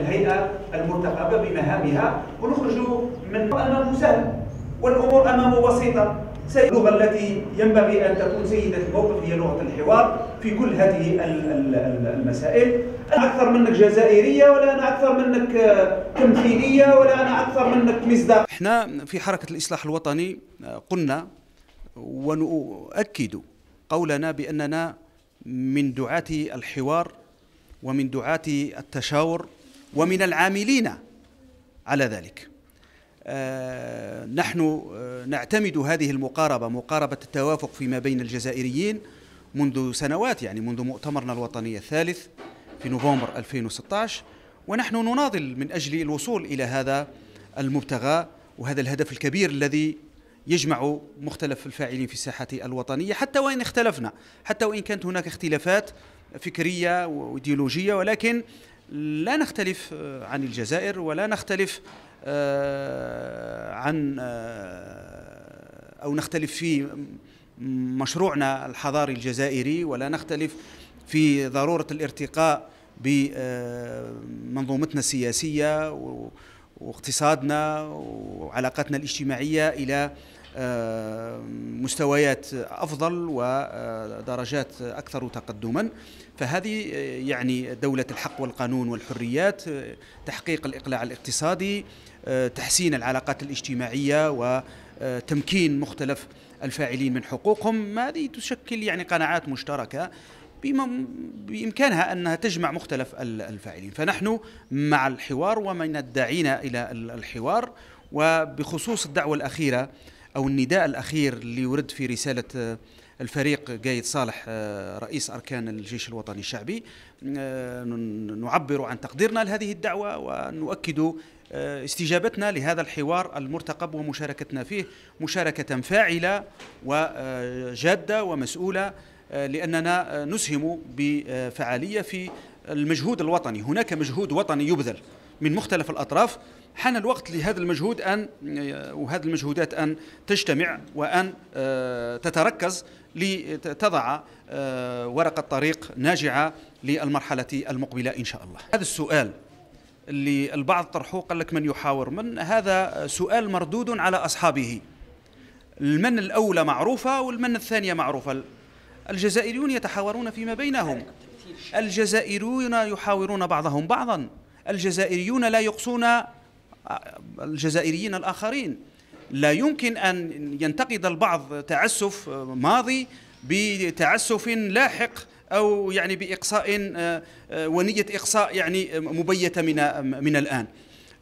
الهيئة المرتقبة بمهامها ونخرج من امام سهل والأمور أمامه بسيطة اللغة التي ينبغي أن تكون سيدة الموقف هي لغة الحوار في كل هذه المسائل أنا أكثر منك جزائرية ولا أنا أكثر منك تمثيلية ولا أنا أكثر منك مصداق احنا في حركة الإصلاح الوطني آه، قلنا ونؤكد قولنا بأننا من دعاة الحوار ومن دعاة التشاور ومن العاملين على ذلك آه، نحن آه، نعتمد هذه المقاربة مقاربة التوافق فيما بين الجزائريين منذ سنوات يعني منذ مؤتمرنا الوطني الثالث في نوفمبر 2016 ونحن نناضل من أجل الوصول إلى هذا المبتغى وهذا الهدف الكبير الذي يجمع مختلف الفاعلين في الساحة الوطنية حتى وإن اختلفنا حتى وإن كانت هناك اختلافات فكرية وإيديولوجية ولكن لا نختلف آه، عن الجزائر ولا نختلف آه، عن آه، أو نختلف في مشروعنا الحضاري الجزائري ولا نختلف في ضرورة الارتقاء بمنظومتنا السياسية واقتصادنا وعلاقاتنا الاجتماعية إلى آه، مستويات افضل ودرجات اكثر تقدما فهذه آه، يعني دوله الحق والقانون والحريات آه، تحقيق الاقلاع الاقتصادي تحسين العلاقات الاجتماعيه وتمكين مختلف الفاعلين من حقوقهم هذه تشكل يعني قناعات مشتركه بإمكانها أنها تجمع مختلف الفاعلين فنحن مع الحوار ومن الداعين إلى الحوار وبخصوص الدعوة الأخيرة أو النداء الأخير اللي ورد في رسالة آه، الفريق قايد صالح آه، رئيس أركان الجيش الوطني الشعبي آه، نعبر عن تقديرنا لهذه الدعوة ونؤكد استجابتنا لهذا الحوار المرتقب ومشاركتنا فيه مشاركة فاعلة وجادة ومسؤولة لأننا نسهم بفعالية في المجهود الوطني هناك مجهود وطني يبذل من مختلف الأطراف حان الوقت لهذا المجهود أن وهذه المجهودات أن تجتمع وأن آه، تتركز لتضع آه، ورقة طريق ناجعة للمرحلة المقبلة إن شاء الله هذا السؤال اللي البعض طرحوه قال لك من يحاور من هذا سؤال مردود على أصحابه المن الأولى معروفة والمن الثانية معروفة الجزائريون يتحاورون فيما بينهم الجزائريون يحاورون بعضهم بعضا الجزائريون لا يقصون الجزائريين الآخرين لا يمكن أن ينتقد البعض تعسف ماضي بتعسف لاحق أو يعني بإقصاء ونية إقصاء يعني مبيتة من من الآن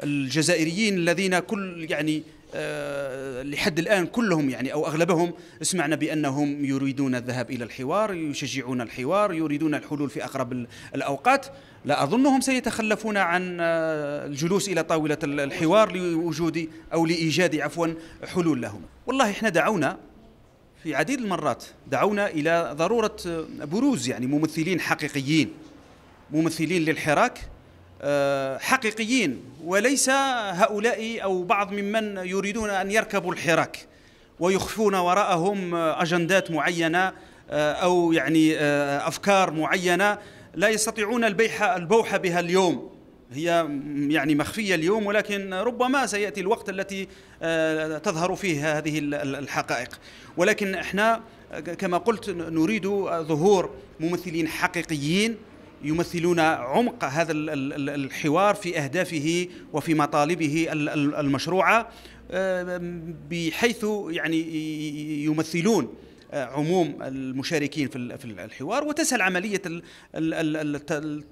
الجزائريين الذين كل يعني آه، لحد الآن كلهم يعني أو أغلبهم سمعنا بأنهم يريدون الذهاب إلى الحوار يشجعون الحوار يريدون الحلول في أقرب الأوقات لا أظنهم سيتخلفون عن آه، الجلوس إلى طاولة الحوار لوجود أو لإيجاد عفوا حلول لهم والله إحنا دعونا في عديد المرات دعونا إلى ضرورة آه، بروز يعني ممثلين حقيقيين ممثلين للحراك آه، حقيقيين وليس هؤلاء أو بعض ممن يريدون أن يركبوا الحراك ويخفون وراءهم أجندات معينة آه، أو يعني آه، أفكار معينة لا يستطيعون البيحة البوح بها اليوم هي يعني مخفية اليوم ولكن ربما سيأتي الوقت التي تظهر فيه هذه الحقائق ولكن احنا كما قلت نريد ظهور ممثلين حقيقيين يمثلون عمق هذا الحوار في اهدافه وفي مطالبه المشروعه آه، بحيث يعني يمثلون عموم المشاركين في الحوار وتسهل عمليه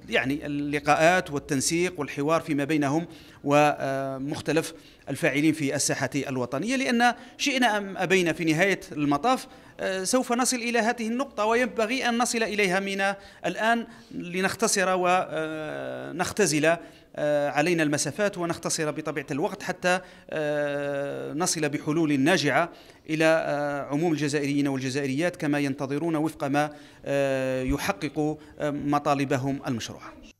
يعني اللقاءات والتنسيق والحوار فيما بينهم ومختلف الفاعلين في الساحة الوطنية لأن شئنا أم أبينا في نهاية المطاف آه، سوف نصل إلى هذه النقطة وينبغي أن نصل إليها من الآن لنختصر ونختزل آه، آه، علينا المسافات ونختصر بطبيعة الوقت حتى نصل بحلول ناجعة إلى عموم الجزائريين والجزائريات كما ينتظرون وفق ما يحقق مطالبهم المشروعة